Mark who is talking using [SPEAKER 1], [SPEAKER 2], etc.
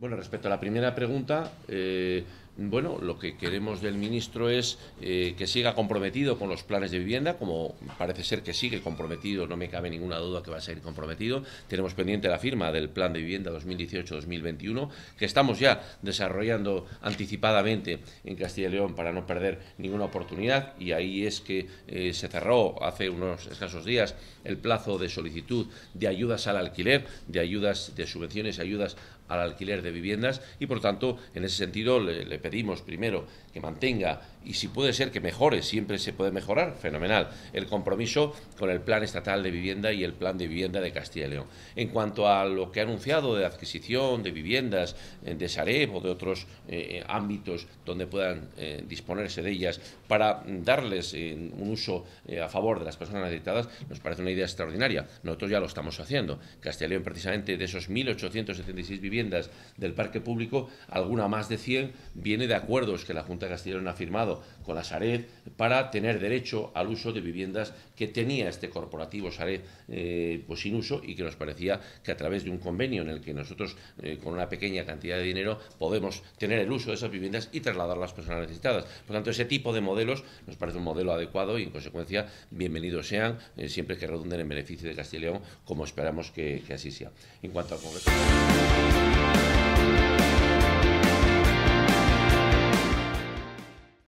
[SPEAKER 1] Bueno, respecto a la primera pregunta, eh, bueno, lo que queremos del ministro es eh, que siga comprometido con los planes de vivienda, como parece ser que sigue comprometido, no me cabe ninguna duda que va a seguir comprometido. Tenemos pendiente la firma del plan de vivienda 2018-2021, que estamos ya desarrollando anticipadamente en Castilla y León para no perder ninguna oportunidad. Y ahí es que eh, se cerró hace unos escasos días el plazo de solicitud de ayudas al alquiler, de ayudas, de subvenciones y ayudas al alquiler de viviendas y por tanto en ese sentido le, pedimos primero que mantenga y si puede ser que mejore, siempre se puede mejorar, fenomenal, el compromiso con el plan estatal de vivienda y el plan de vivienda de Castilla y León. En cuanto a lo que ha anunciado de adquisición de viviendas eh, de Sareb o de otros eh, ámbitos donde puedan eh, disponerse de ellas para darles un uso a favor de las personas necesitadas, nos parece una idea extraordinaria. Nosotros ya lo estamos haciendo. Castilla y León precisamente de esos 1.876 viviendas del parque público, alguna más de 100 viene de acuerdos que la Junta de León ha firmado con la sared para tener derecho al uso de viviendas que tenía este corporativo sared eh, pues sin uso y que nos parecía que a través de un convenio en el que nosotros eh, con una pequeña cantidad de dinero podemos tener el uso de esas viviendas y trasladar a las personas necesitadas. Por tanto, ese tipo de modelos nos parece un modelo adecuado y en consecuencia bienvenidos sean eh, siempre que redunden en beneficio de Castilla y León, como esperamos que, que así sea. En cuanto al Congreso...